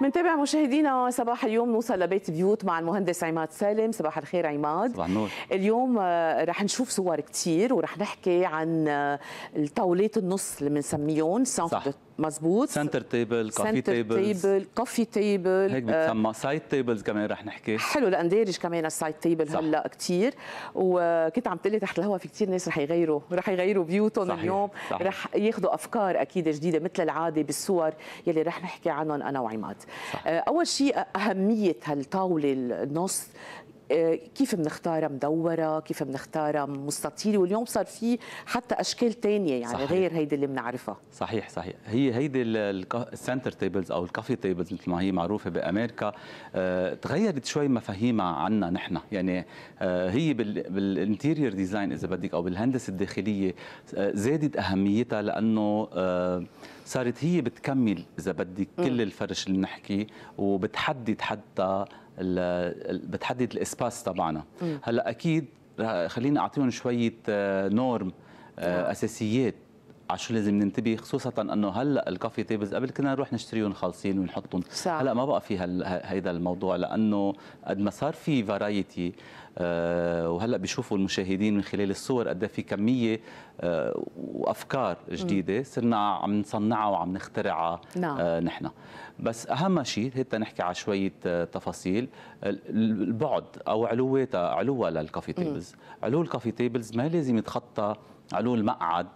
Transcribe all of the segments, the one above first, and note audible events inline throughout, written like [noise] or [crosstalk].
منتابع مشاهدينا صباح اليوم نوصل لبيت بيوت مع المهندس عماد سالم صباح الخير عماد صباح النور اليوم آه، رح نشوف صور كثير ورح نحكي عن الطاولات آه، النص اللي بنسميهم سانف مزبوط سنتر تيبل كافي تيبل تيبل كوفي تيبل هيك بتسمى آه سايد تيبلز كمان رح نحكي حلو لان دارج كمان السايد تيبل هلا كثير وكنت عم تقلي تحت الهواء في كثير ناس رح يغيروا رح يغيروا بيوتهم صحيح. اليوم صحيح. رح ياخذوا افكار اكيد جديده مثل العاده بالصور يلي رح نحكي عنهم انا وعماد آه اول شيء اهميه هالطاوله النص كيف بنختارها مدوره كيف بنختارها مستطيله واليوم صار في حتى اشكال تانية يعني صحيح. غير هيدي اللي بنعرفها صحيح صحيح هي هيدي السنتر تيبلز او الكافي تيبلز مثل ما هي معروفه بامريكا آه، تغيرت شوي مفاهيمها عنا نحن يعني آه، هي بالانتيريور ديزاين اذا بدك او بالهندسه الداخليه آه، زادت اهميتها لانه صارت هي بتكمل اذا بدك كل الفرش اللي بنحكي وبتحدد حتى بتحدد الاسباس تبعنا هلا اكيد خليني اعطيهم شويه آه، نورم آه، نعم. اساسيات عشان لازم ننتبه خصوصا انه هلا الكافي تيبلز قبل كنا نروح نشتريهم خالصين ونحطهم هلا ما بقى في هيدا الموضوع لانه قد ما صار في فرايتي آه، وهلا بيشوفوا المشاهدين من خلال الصور قد إيه في كميه آه، وافكار جديده صرنا عم نصنعها وعم نخترعها نعم. آه، نحن بس اهم شيء حتى نحكي على شويه تفاصيل البعد او علوتها علوها للكافي تيبلز علو الكافي تيبلز ما لازم يتخطى علو المقعد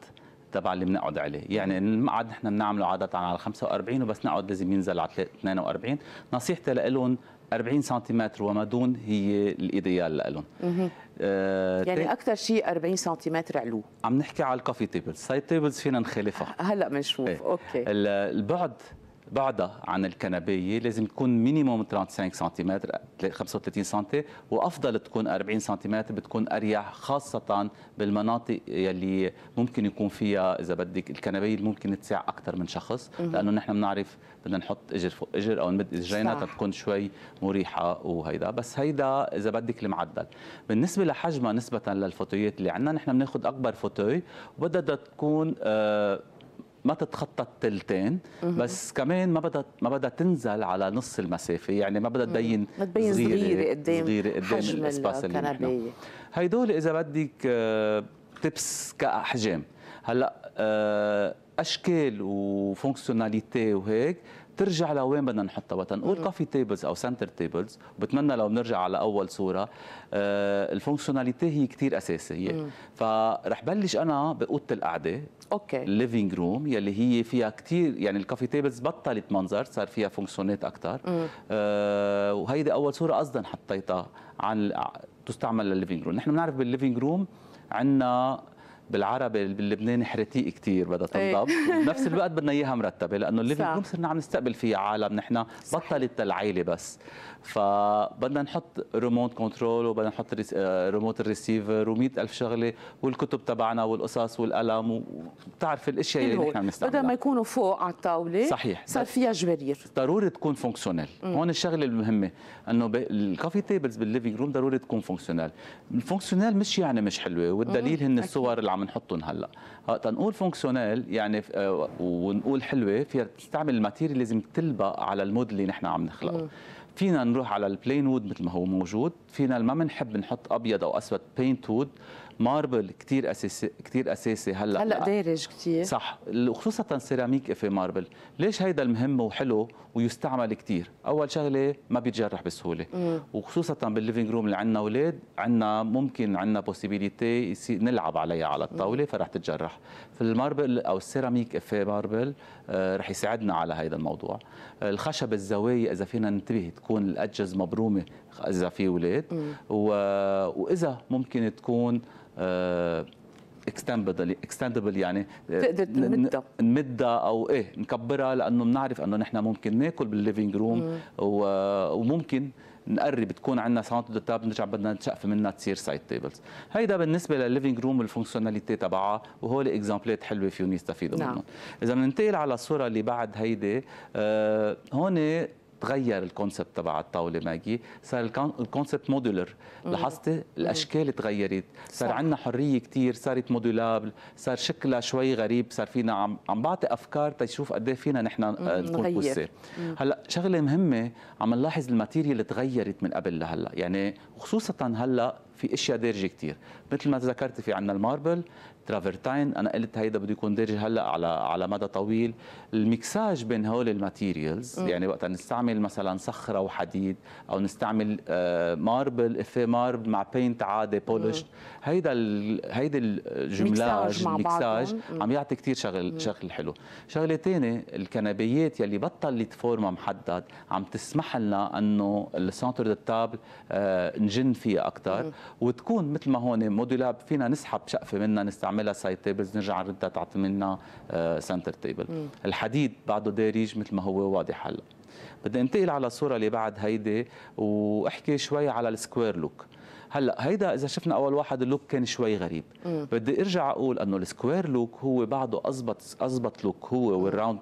تبع اللي بنقعد عليه يعني المقعد نحن بنعمله عاده على 45 وبس نقعد لازم ينزل على 42 نصيحتي لهم 40 سنتيمتر وما دون هي الايديال لهم آه يعني اكثر شيء 40 سنتيمتر علو عم نحكي على الكوفي تيبلز سايد تيبلز فينا نخالفها هلا بنشوف ايه. اوكي البعد بعدها عن الكنبية لازم يكون مينيموم 35 سنتيمتر 35 سنتي وأفضل تكون 40 سنتيمتر بتكون أريح خاصة بالمناطق يلي ممكن يكون فيها إذا بدك الكنبية ممكن تساع أكثر من شخص لأنه نحن بنعرف بدنا نحط إجر فوق إجر أو نمد إجرينا تكون شوي مريحة وهيدا بس هيدا إذا بدك المعدل بالنسبة لحجمها نسبة للفوتويات اللي عندنا نحن بناخذ أكبر فوتوي وبدها تكون آه ما تتخطى التلتين بس كمان ما بدها ما بدها تنزل على نص المسافه يعني ما بدها تبين صغيره صغيره قدام صغيره قدام الاسباس اللي نحن هيدول اذا بدك تبس آه، كاحجام هلا آه، اشكال وفونكسيوناليتي وهيك ترجع لوين بدنا نحطها نقول كوفي تيبلز او سنتر تيبلز بتمنى لو بنرجع على اول صوره آه الفونكشناليتي هي كثير اساسيه فرح بلش انا باوضه القعده اوكي الليفينج روم يلي هي فيها كثير يعني الكوفي تيبلز بطلت منظر صار فيها فونكشنات اكثر آه وهيدي اول صوره قصدا حطيتها عن تستعمل للليفينج روم نحن بنعرف بالليفينج روم عندنا بالعربي باللبناني حرتيق كثير بدها إيه. تنضب [laughs] بنفس الوقت بدنا اياها مرتبه لانه الليفينج روم صرنا عم نستقبل فيها عالم نحن بطلت العيله بس فبدنا نحط ريموت كنترول وبدنا نحط ريموت الريسيفر و 100000 ألف شغلة والكتب تبعنا والقصص والقلم وبتعرف الأشياء اللي نحن بنستعملها بدل ما يكونوا فوق على الطاولة صحيح صار فيها جوارير ضروري تكون فونكسيونيل هون الشغلة المهمة أنه الكوفي تيبلز بالليفينج روم ضروري تكون فونكسيونيل الفونكسيونيل مش يعني مش حلوة والدليل هن الصور اللي عم نحطهم هلا آه، تنقول فونكسيونيل يعني آه، ونقول حلوة فيها تستعمل الماتيريال لازم تلبق على المود اللي نحن عم نخلقه فينا نروح على البلين وود مثل ما هو موجود فينا ما بنحب نحط ابيض او اسود بينت وود ماربل كثير اساسي كثير اساسي هلا هلا دارج كثير صح وخصوصا سيراميك في ماربل ليش هيدا المهم وحلو ويستعمل كثير اول شغله ما بيتجرح بسهوله مم. وخصوصا بالليفينج روم اللي عندنا اولاد عندنا ممكن عندنا بوسيبيليتي نلعب عليها على الطاوله فرح تتجرح فالماربل او السيراميك في ماربل آه، رح يساعدنا على هذا الموضوع آه، الخشب الزوايا اذا فينا ننتبه تكون الاجز مبرومه اذا في اولاد واذا ممكن تكون اكستندبل آه، اكستندبل يعني آه، تقدر نمدها نمدها او ايه نكبرها لانه بنعرف انه نحن ممكن ناكل بالليفينج روم وممكن نقرب تكون عندنا ساوند تاب نرجع بدنا نشقف منها تصير سايد تيبلز هيدا بالنسبه للليفينج روم الفونكسيوناليتي تبعها وهول اكزامبلات حلوه فيهم يستفيدوا نعم. منهم اذا بننتقل على الصوره اللي بعد هيدي آه هون تغير الكونسبت تبع الطاوله ماجي صار الكونسبت مودولر لاحظتي الاشكال تغيرت صار عندنا حريه كثير صارت مودولابل صار شكلها شوي غريب صار فينا عم عم بعطي افكار تشوف قد إيه فينا نحن آه، نكون بوسي هلا شغله مهمه عم نلاحظ الماتيريال تغيرت من قبل لهلا يعني خصوصا هلا في اشياء دارجه كثير مثل ما ذكرت في عندنا الماربل ترافرتاين انا قلت هيدا بده يكون دارج هلا على على مدى طويل المكساج بين هول الماتيريالز يعني وقت نستعمل مثلا صخره وحديد او نستعمل آه، ماربل اف إيه ماربل مع بينت عادي بولش هيدا هيدي هيدا الجملاج المكساج عم يعطي كثير شغل مم. شغل حلو شغله ثانيه الكنبيات يلي بطلت فورما محدد عم تسمح لنا انه السنتر دو تابل نجن فيها اكثر وتكون مثل ما هون موديلاب فينا نسحب شقفه منها نستعملها سايد تيبلز نرجع نردها تعطي منا سنتر تيبل الحديد بعده دارج مثل ما هو واضح هلا بدي انتقل على الصوره اللي بعد هيدي واحكي شوي على السكوير لوك هلا هيدا اذا شفنا اول واحد اللوك كان شوي غريب مم. بدي ارجع اقول انه السكوير لوك هو بعده اضبط اضبط لوك هو والراوند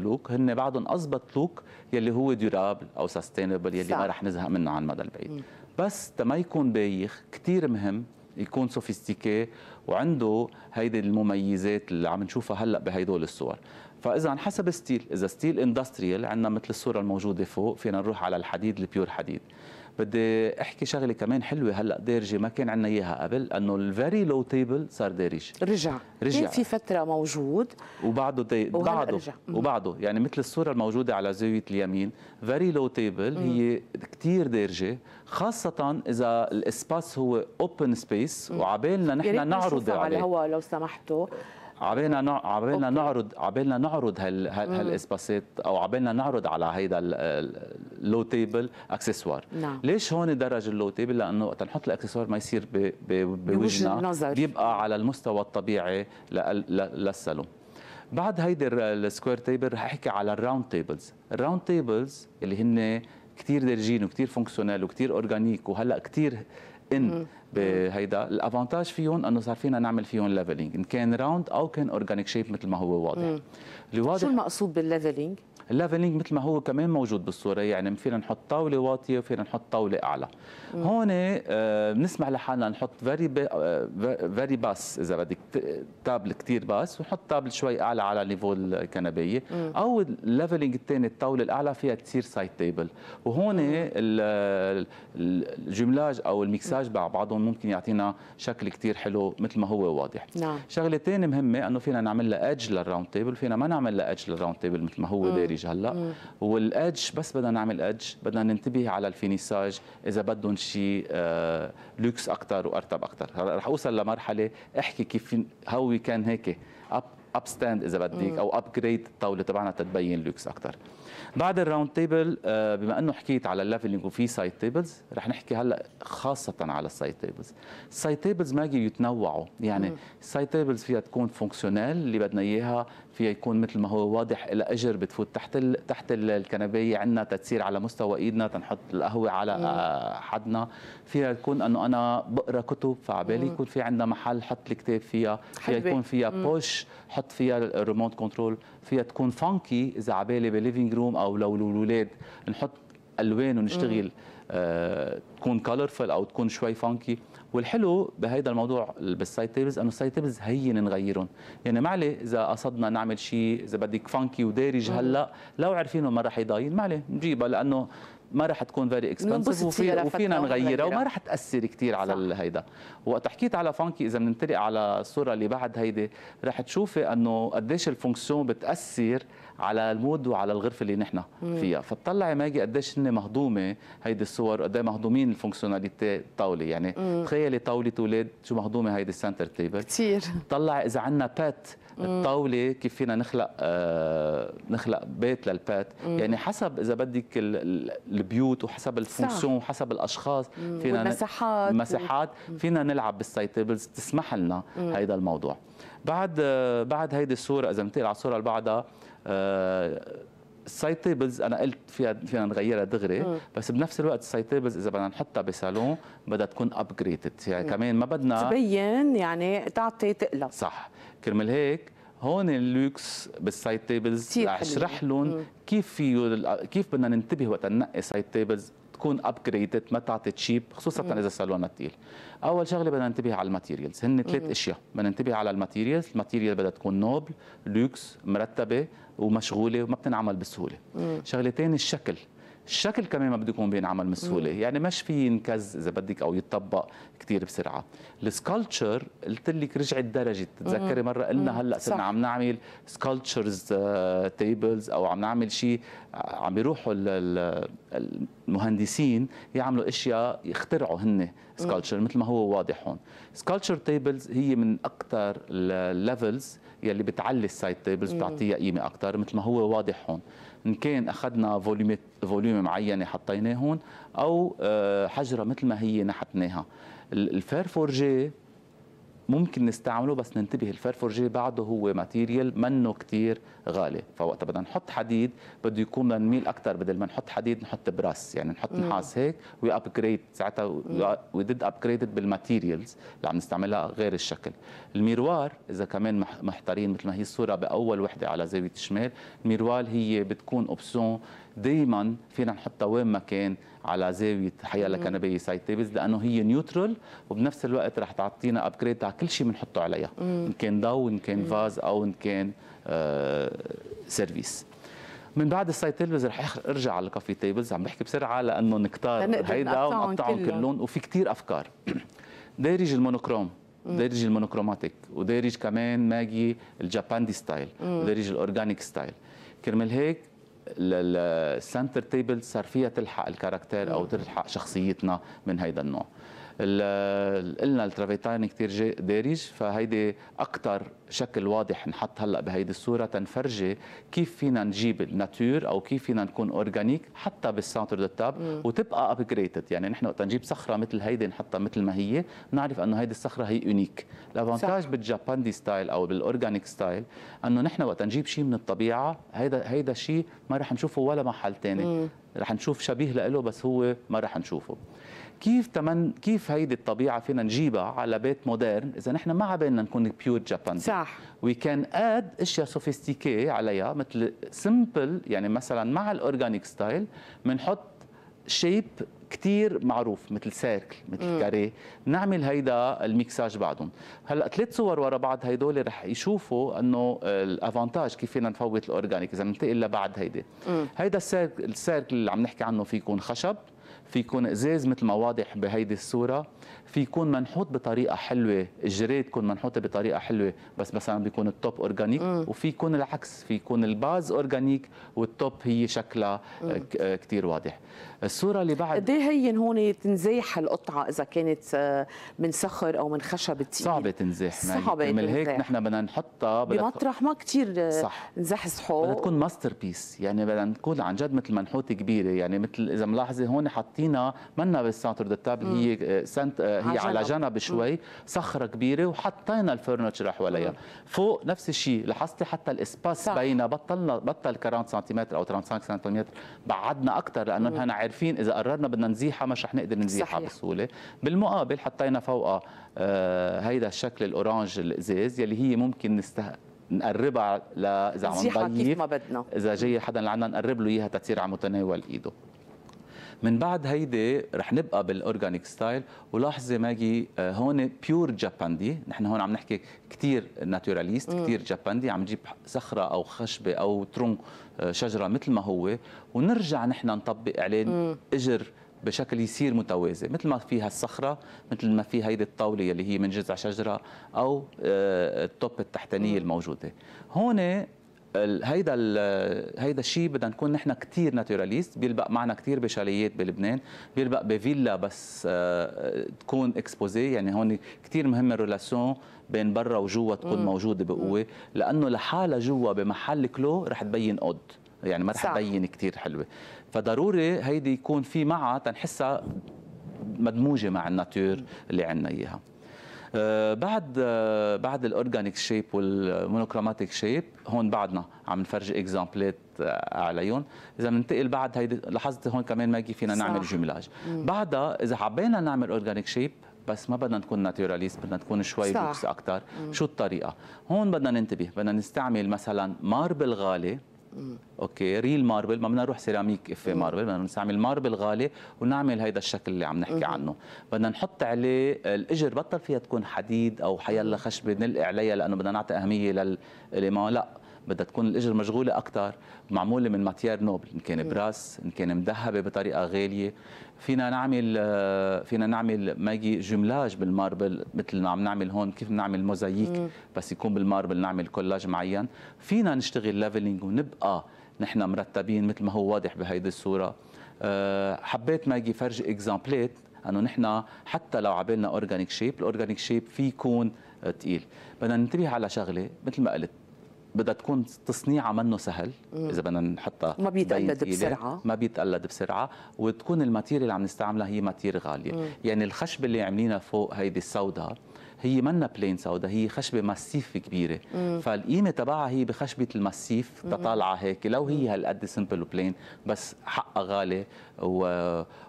لوك هن بعدهم اضبط لوك يلي هو ديورابل او سستينبل يلي صح. ما رح نزهق منه على المدى البعيد مم. بس تما يكون بايخ كتير مهم يكون سوفيستيكي وعنده هيدي المميزات اللي عم نشوفها هلا بهدول الصور فاذا حسب ستيل اذا ستيل اندستريال عندنا مثل الصوره الموجوده فوق فينا نروح على الحديد البيور حديد بدي احكي شغله كمان حلوه هلا دارجه ما كان عندنا اياها قبل انه الفيري لو تيبل صار دارج رجع رجع كان في فتره موجود وبعده دي... بعده رجع. وبعده يعني مثل الصوره الموجوده على زاويه اليمين فيري لو تيبل هي كثير دارجه خاصه اذا الاسباس هو اوبن سبيس وعبالنا نحن نعرض عليه على الهواء لو سمحتوا عبينا عبينا نعرض عبينا نعرض هال... هال... هالاسباسات او عبينا نعرض على هيدا اللو تيبل اكسسوار نعم. ليش هون درج اللو تيبل لانه وقت نحط الاكسسوار ما يصير بوجهنا بيبقى على المستوى الطبيعي للصالون للسالون بعد هيدي السكوير تيبل رح احكي على الراوند تيبلز الراوند تيبلز اللي هن كثير دارجين وكثير فونكسيونال وكثير اورجانيك وهلا كثير ان بهيدا الافانتاج فيهم انه صار فينا نعمل فيهم ليفلينج ان كان راوند او كان اورجانيك شيب مثل ما هو واضح واضح شو المقصود بالليفلينج الليفلينج مثل ما هو كمان موجود بالصوره يعني فينا نحط طاوله واطيه وفينا نحط طاوله اعلى هون آه، بنسمح لحالنا نحط فيري فيري باس اذا بدك تابل كثير باس ونحط تابل شوي اعلى على نيفو الكنبيه او الليفلينج الثاني الطاوله الاعلى فيها تصير سايد تيبل وهون الجملاج او الميكساج مع بعضهم ممكن يعطينا شكل كثير حلو مثل ما هو واضح نعم. شغله ثانيه مهمه انه فينا نعمل لها ايدج للراوند تيبل فينا ما نعمل لها ايدج للراوند تيبل مثل ما هو داري بالخليج هلا والادج بس بدنا نعمل ادج بدنا ننتبه على الفينيساج اذا بدهم شيء آه، لوكس اكثر وارتب اكثر هلا رح اوصل لمرحله احكي كيف هاو كان هيك اب اب ستاند اذا بدك او ابجريد الطاوله تبعنا تتبين لوكس اكثر بعد الراوند تيبل آه، بما انه حكيت على الليفلينج وفي سايد تيبلز رح نحكي هلا خاصه على السايد تيبلز السايد تيبلز ماجي يتنوعوا يعني السايد تيبلز فيها تكون فونكسيونال اللي بدنا اياها فيها يكون مثل ما هو واضح الاجر بتفوت تحت ال... تحت الكنبيه عندنا تتسير على مستوى ايدنا تنحط القهوه على آه، حدنا فيها يكون انه انا بقرا كتب فعبالي يكون في عندنا محل حط الكتاب فيها فيها يكون فيها مم. بوش حط فيها الريموت كنترول فيها تكون فانكي اذا عبالي بالليفينج روم او لو الاولاد نحط الوان ونشتغل آه تكون كولرفل او تكون شوي فانكي والحلو بهيدا الموضوع بالسايد تيبلز انه السايد تيبلز هين نغيرهم يعني ما عليه اذا قصدنا نعمل شيء اذا بدك فانكي ودارج هلا لو عارفينه ما راح يضاين عليه نجيبها لانه ما راح تكون فيري اكسبنسيف وفي وفينا نغيرها وما راح تاثر كثير على هيدا وقت حكيت على فانكي اذا بننطلق على الصوره اللي بعد هيدي راح تشوفي انه قديش الفونكسيون بتاثر على المود وعلى الغرفه اللي نحن فيها فبتطلعي ماجي قديش هن مهضومه هيدي الصور قد مهضومين الفونكسيوناليتي الطاوله يعني تخيلي طاوله اولاد شو مهضومه هيدي السنتر تيبل كثير طلع اذا عندنا بات الطاوله كيف فينا نخلق آه نخلق بيت للبات مم. يعني حسب اذا بدك البيوت وحسب الفونكسيون وحسب الاشخاص فينا المساحات المساحات فينا نلعب بالسايد تيبلز تسمح لنا هيدا الموضوع بعد آه، بعد هيدي الصوره اذا بننتقل على الصوره اللي بعدها السايتيبلز آه، انا قلت فيها فينا نغيرها دغري مم. بس بنفس الوقت السايتيبلز اذا بدنا نحطها بصالون بدها تكون ابجريدد يعني مم. كمان ما بدنا تبين يعني تعطي تقلق صح كرمال هيك هون اللوكس بالسايد تيبلز رح اشرح لهم كيف فيه كيف بدنا ننتبه وقت ننقي سايد تيبلز تكون ابجريدد ما تعطي تشيب خصوصا مم. اذا سالونا تقيل اول شغله بدنا ننتبه على الماتيريالز هن ثلاث اشياء بدنا ننتبه على الماتيريالز الماتيريال بدها تكون نوبل لوكس مرتبه ومشغوله وما بتنعمل بسهوله شغلتين الشكل الشكل كمان ما بده يكون بينعمل بسهوله يعني مش في ينكز اذا بدك او يتطبق كثير بسرعه السكالتشر قلت لك رجعت درجه تتذكري مره قلنا هلا صرنا عم نعمل سكالتشرز آه، تيبلز او عم نعمل شيء آه، عم يروحوا المهندسين يعملوا اشياء يخترعوا هن سكالتشر مثل ما هو واضح هون سكالتشر تيبلز هي من اكثر الليفلز يلي بتعلي السايد تيبلز بتعطيها قيمه اكثر مثل ما هو واضح هون ان كان اخذنا فوليوم فوليوم معينه حطيناه هون او آه، حجره مثل ما هي نحتناها الفير فورجيه ممكن نستعمله بس ننتبه الفرفرجي بعده هو ماتيريال منه كتير غالي فوقت بدنا نحط حديد بده يكون نميل اكثر بدل ما نحط حديد نحط براس يعني نحط نحاس هيك وي ابجريد ساعتها وي ديد ابجريد بالماتيريالز اللي عم نستعملها غير الشكل الميروار اذا كمان محتارين مثل ما هي الصوره باول وحده على زاويه الشمال الميروار هي بتكون اوبسيون دائما فينا نحطها وين ما كان على زاويه حيالة كنبيه سايد تيبلز لانه هي نيوترال وبنفس الوقت رح تعطينا ابجريد على كل شيء بنحطه عليها ان كان ضو ان كان فاز او ان كان آه سيرفيس من بعد السايد تيبلز رح ارجع على الكافي تيبلز عم بحكي بسرعه لانه نكتار هيدا ونقطعهم كلهم وفي كثير افكار [clears throat] دارج المونوكروم دارج المونوكروماتيك ودارج كمان ماجي الجاباندي ستايل ودارج الاورجانيك ستايل كرمال هيك السنتر تيبل صار فيها تلحق الكاركتير او نعم. تلحق شخصيتنا من هيدا النوع قلنا الترافيتاين كثير دارج فهيدي اكثر شكل واضح نحط هلا بهيدي الصوره تنفرجي كيف فينا نجيب الناتور او كيف فينا نكون اورجانيك حتى بالسانتر دو تاب وتبقى ابجريتد يعني نحن وقت نجيب صخره مثل هيدي نحطها مثل ما هي بنعرف انه هيدي الصخره هي يونيك الافانتاج بالجاباندي ستايل او بالاورجانيك ستايل انه نحن وقت نجيب شيء من الطبيعه هيدا هيدا شيء ما رح نشوفه ولا محل ثاني رح نشوف شبيه له بس هو ما رح نشوفه كيف تمن كيف هيدي الطبيعه فينا نجيبها على بيت مودرن اذا نحن ما عبالنا نكون بيور جاباني صح وي كان اد اشياء سوفيستيكي عليها مثل سمبل يعني مثلا مع الاورجانيك ستايل بنحط شيب كتير معروف مثل سيركل مثل كاري نعمل هيدا الميكساج بعدهم هلا ثلاث صور ورا بعض هيدول رح يشوفوا انه الافانتاج كيف فينا نفوت الاورجانيك اذا ننتقل لبعد هيدي هيدا السيركل السيركل اللي عم نحكي عنه في يكون خشب في يكون ازاز مثل ما واضح بهيدي الصوره في يكون منحوت بطريقه حلوه الجري تكون منحوطه بطريقه حلوه بس مثلا بيكون التوب اورجانيك وفي يكون العكس في يكون الباز اورجانيك والتوب هي شكلها آه، كثير آه، واضح الصوره اللي بعد قد إيه هين هون تنزاح القطعه اذا كانت آه، من صخر او من خشب تقيل صعبه تنزاح يعني صعبه من هيك نحن بدنا نحطها بمطرح ما كثير نزحزحه بدها تكون ماستر بيس يعني بدنا نكون عن جد مثل منحوته كبيره يعني مثل اذا ملاحظه هون حاطينها منا بالسانتر دو تابل هي سنت هي على جنب شوي صخره كبيره وحطينا الفرنتشر حواليها فوق نفس الشيء لاحظتي حتى الاسباس بينا بطلنا بطل 40 سنتيمتر او 35 سنتيمتر بعدنا اكثر لانه نحن عارفين اذا قررنا بدنا نزيحها مش رح نقدر نزيحها بسهوله بالمقابل حطينا فوقها آه هيدا الشكل الاورانج الازاز يلي هي ممكن نسته... نقربها ل اذا عم نضيف اذا جاي حدا لعنا نقرب له اياها تصير على متناول ايده من بعد هيدي رح نبقى بالاورجانيك ستايل ولاحظي ماجي آه، هون بيور جاباندي نحن هون عم نحكي كثير ناتوراليست كثير جاباندي عم نجيب صخره او خشبه او ترونك آه، شجره مثل ما هو ونرجع نحن نطبق عليه مم. اجر بشكل يصير متوازي مثل ما في هالصخره مثل ما في هيدي الطاوله اللي هي من جذع شجره او آه، التوب التحتانيه الموجوده هون هيدا هيدا الشيء بدنا نكون نحن كثير ناتوراليست بيلبق معنا كثير بشاليات بلبنان بيلبق بفيلا بس آه، تكون اكسبوزي يعني هون كثير مهم الريلاسيون بين برا وجوا تكون موجوده بقوه لانه لحالها جوا بمحل كلو رح تبين قد يعني ما رح تبين كثير حلوه فضروري هيدي يكون في معها تنحسها مدموجه مع الناتور اللي عندنا اياها آه، بعد آه، بعد الاورجانيك شيب والمونوكروماتيك شيب هون بعدنا عم نفرج اكزامبلات آه، عليهم اذا بننتقل بعد هيدي لاحظت هون كمان ماجي فينا نعمل جملاج بعدها اذا حبينا نعمل اورجانيك شيب بس ما بدنا نكون ناتوراليست بدنا نكون شوي لوكس اكثر شو الطريقه هون بدنا ننتبه بدنا نستعمل مثلا ماربل غالي اوكي ريل ماربل ما بدنا نروح سيراميك اف إيه ماربل بدنا نستعمل ماربل غالي ونعمل هيدا الشكل اللي عم نحكي عنه بدنا نحط عليه الاجر بطل فيها تكون حديد او حيلا خشبه نلقي عليها لانه بدنا نعطي اهميه للقمامه لا بدها تكون الاجر مشغوله اكثر معموله من ماتيار نوبل ان كان براس ان كان مذهبه بطريقه غاليه فينا نعمل آه، فينا نعمل ماجي جملاج بالماربل مثل ما عم نعمل هون كيف نعمل موزاييك بس يكون بالماربل نعمل كولاج معين فينا نشتغل ليفلينج ونبقى نحن مرتبين مثل ما هو واضح بهيدي الصوره آه، حبيت ماجي فرج اكزامبليت انه نحن حتى لو عبالنا اورجانيك شيب الاورجانيك شيب في يكون تقيل بدنا ننتبه على شغله مثل ما قلت بدها تكون تصنيعها منه سهل اذا بدنا نحطها ما بيتقلد بسرعه ما بيتقلد بسرعه وتكون الماتيريال اللي عم نستعملها هي ماتير غاليه مم. يعني الخشب اللي عاملينها فوق هيدي السوداء هي منا بلين سودا هي خشبه ماسيف كبيره فالقيمه تبعها هي بخشبه الماسيف تطالعه هيك لو هي هالقد سمبل وبلين بس حقها غالي و...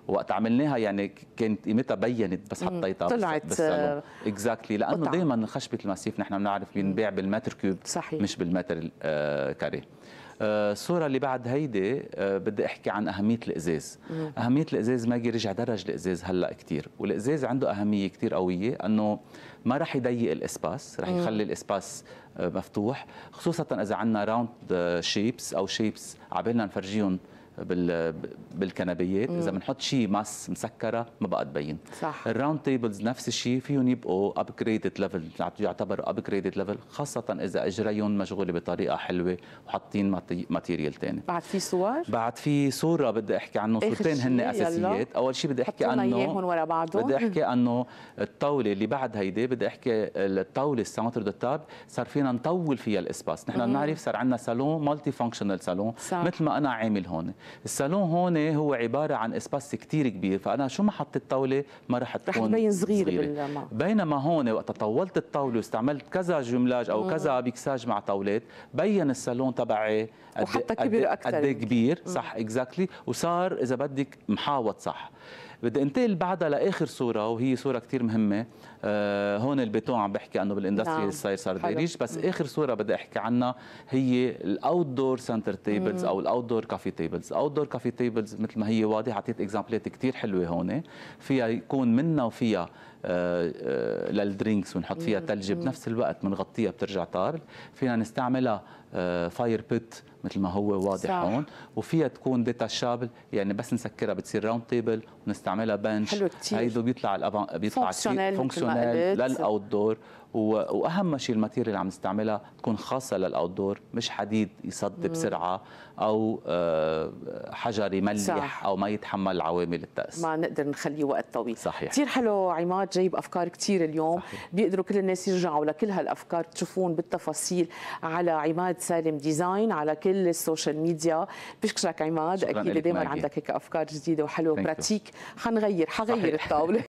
وقت عملناها يعني كانت قيمتها بينت بس حطيتها طلعت اكزاكتلي اكزاكتلي لانه دائما خشبه الماسيف نحن بنعرف بنبيع بالمتر كيوب صحيح. مش بالمتر آه، كاري الصورة آه، اللي بعد هيدي آه، بدي أحكي عن أهمية الإزاز أهمية الإزاز ما رجع درج الإزاز هلأ كتير والإزاز عنده أهمية كتير قوية أنه ما رح يضيق الإسباس رح يخلي الإسباس آه، مفتوح خصوصا إذا عندنا راوند شيبس أو شيبس عبالنا نفرجيهم بالكنبيات اذا بنحط شيء ماس مسكره ما بقى تبين صح الراوند تيبلز نفس الشيء فيهم يبقوا ابجريدد ليفل يعتبروا ابجريدد ليفل خاصه اذا اجريهم مشغوله بطريقه حلوه وحاطين ماتيريال ثاني بعد في صور بعد في صوره بدي احكي عنه صورتين هن اساسيات اول شيء بدي احكي عنه اياهم ورا بعضهم بدي [laughs] احكي عنه الطاوله اللي بعد هيدي بدي احكي الطاوله الساونتر دو تاب صار فينا نطول فيها الاسباس نحن بنعرف صار عندنا صالون مالتي فانكشنال صالون مثل ما انا عامل هون الصالون هون هو عباره عن اسباس كتير كبير فانا شو ما حطيت طاولة ما رح تكون رح تبين صغيره, صغيرة. بينما هون وقت طولت الطاوله واستعملت كذا جملاج او مم. كذا بيكساج مع طاولات بين الصالون تبعي وحتى كبير اكثر كبير صح اكزاكتلي وصار اذا بدك محاوط صح بدي انتقل بعدها لاخر صوره وهي صوره كثير مهمه آه هون البيتون عم بحكي انه بالاندستري نعم. صاير صار ديريج بس اخر صوره بدي احكي عنها هي الاوت دور سنتر تيبلز او الاوت دور كافي تيبلز الاوت دور كافي تيبلز مثل ما هي واضحه اعطيت اكزامبلات كثير حلوه هون فيها يكون منا وفيها آه، آه، للدرينكس ونحط فيها ثلج بنفس الوقت بنغطيها بترجع طار فينا نستعملها فاير آه، بيت مثل ما هو واضح صح. هون وفيها تكون ديتاشابل يعني بس نسكرها بتصير راوند تيبل ونستعملها بنش حلو كثير هيدو بيطلع الأبان... بيطلع فونكسيونيل فونكشنال للاوت دور واهم شيء الماتيريال اللي عم نستعملها تكون خاصه للاوت دور مش حديد يصد بسرعه او آه، حجر يملح صح. او ما يتحمل عوامل التاس ما نقدر نخليه وقت طويل صحيح كثير حلو عماد جايب افكار كثير اليوم صحيح. بيقدروا كل الناس يرجعوا لكل هالافكار تشوفون بالتفاصيل على عماد سالم ديزاين على كل كل السوشيال ميديا بشكرك عماد اكيد دائما عندك هيك افكار جديده وحلوه براتيك حنغير حغير الطاوله [laughs]